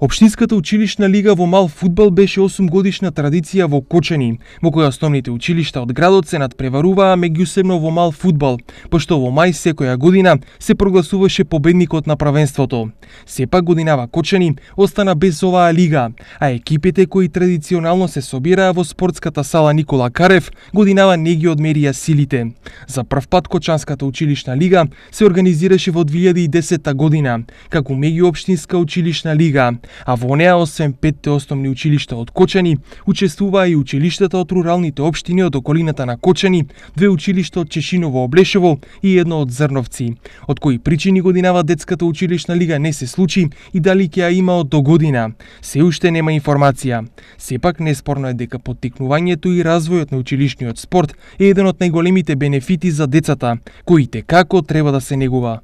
Обштинската училишна лига во мал футбол беше 8 годишна традиција во Кочани, во која основните училишта од градот се надпреваруваа меѓусебно во мал футбол, пошто во мај секоја година се прогласуваше победникот на правенството. Сепак годинава Кочани остана без оваа лига, а екипите кои традиционално се собираа во спортската сала Никола Карев, годинава не ги одмерија силите. За прв пат Кочанската училишна лига се организираше во 2010 година, како меѓуопштинска училишна лига а во неа освен петте основни училишта од Кочани, учествуваа и училиштата од руралните општини од околината на Кочани, две училишта од Чешиново Облешево и едно од Зрновци. Од кои причини годинава детската училишна лига не се случи и дали ќе ја има од до година, се уште нема информација. Сепак неспорно е дека поттикнувањето и развојот на училишниот спорт е еден од најголемите бенефити за децата, кои како треба да се негува.